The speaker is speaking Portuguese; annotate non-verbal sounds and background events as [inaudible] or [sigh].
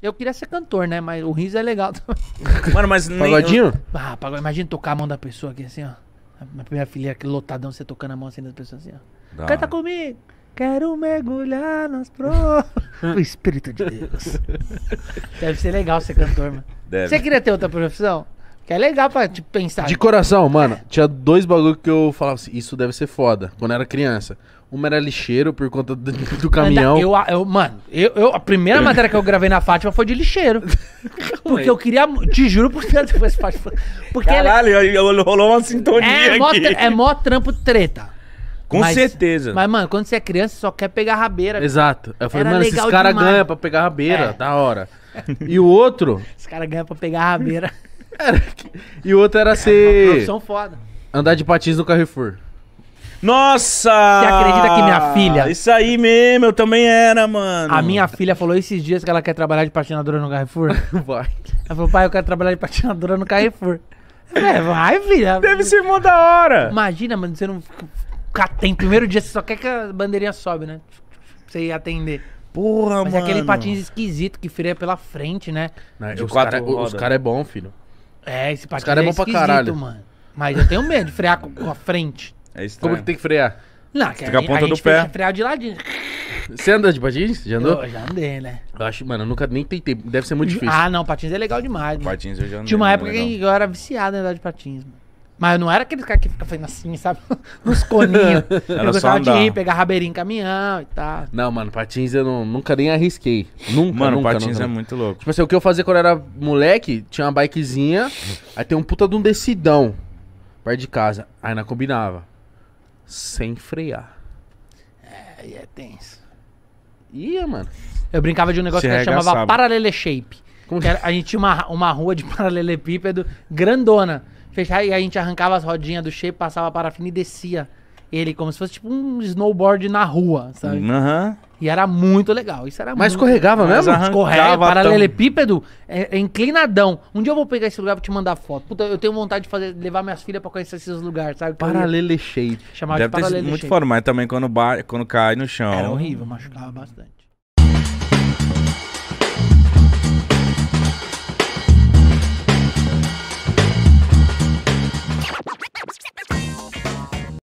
Eu queria ser cantor, né? Mas o riso é legal. [laughs] Mano, mas nem. Pagodinho? Eu... Ah, pagode. Imagina tocar a mão da pessoa aqui assim, ó. Na primeira filha, aquele lotadão, você tocando a mão assim da pessoa assim, ó. Dá. Canta comigo! Quero mergulhar nas provas. [laughs] o Espírito de Deus. [laughs] Deve ser legal ser cantor, mano. Deve. Você queria ter outra profissão? Que é legal pra tipo, pensar. De coração, mano, tinha dois bagulho que eu falava assim, isso deve ser foda, quando era criança. Uma era lixeiro por conta do, [laughs] do caminhão. Eu, eu, mano, eu, eu, a primeira matéria que eu gravei na Fátima foi de lixeiro. [laughs] porque eu é? queria. Te juro por Deus que [laughs] foi Fátima. Porque Caralho, ela, rolou uma sintonia. É, é aqui. Mó, é mó trampo treta. Com mas, certeza. Mas, mano, quando você é criança, você só quer pegar rabeira. Exato. Eu falei, mano, esses caras ganham pra pegar rabeira, é. da hora. E o outro. Os caras ganham pra pegar rabeira. Era... E o outro era é, ser. São foda. Andar de patins no Carrefour. Nossa! Você acredita que minha filha. Isso aí mesmo, eu também era, mano. A minha filha falou esses dias que ela quer trabalhar de patinadora no Carrefour. [laughs] Vai. Ela falou, pai, eu quero trabalhar de patinadora no Carrefour. É, vai, filha. Deve ser mó da hora. Imagina, mano, você não. Tem primeiro dia, você só quer que a bandeirinha sobe, né? Pra você ir atender. Porra, Mas mano. Mas é aquele patins esquisito que freia pela frente, né? Não, os caras cara é bom, filho. É, esse patins Os é bom é pra caralho. mano. Mas eu tenho medo de frear com, com a frente. É estranho. Como que tem que frear? Não, que Fica a, a ponta gente do pé. frear de ladinho. Você anda de patins? Já andou? Eu já andei, né? Eu acho, mano, eu nunca nem tentei. Deve ser muito ah, difícil. Ah, não, patins é legal demais. mano. Patins eu já andei. Tinha uma época que eu era viciado em andar de patins, mano. Mas eu não era aqueles cara que fica fazendo assim, sabe? [laughs] Nos coninhos. [laughs] eu gostava de ir, pegar rabeirinho em caminhão e tal. Não, mano, patins eu não, nunca nem arrisquei. Nunca, Mano, nunca, patins nunca. é muito louco. Tipo assim, o que eu fazia quando era moleque, tinha uma bikezinha, aí tem um puta de um decidão perto de casa. Aí não combinava. Sem frear. É, e é tenso. Ia, mano. Eu brincava de um negócio Se que chamava paralele shape. Que era- a gente tinha uma, uma rua de [laughs] paralelepípedo grandona fechar e a gente arrancava as rodinhas do shape, passava a parafina e descia ele como se fosse tipo um snowboard na rua, sabe? Uhum. E era muito legal. Isso era Mas muito... escorregava mesmo? Escorregava. paralelepípedo, é, é, inclinadão. Um dia eu vou pegar esse lugar para te mandar foto. Puta, eu tenho vontade de fazer, levar minhas filhas pra conhecer esses lugares, sabe? Paralele shape. Chamava Deve de ter sido muito formal também quando, ba... quando cai no chão. Era horrível, machucava bastante.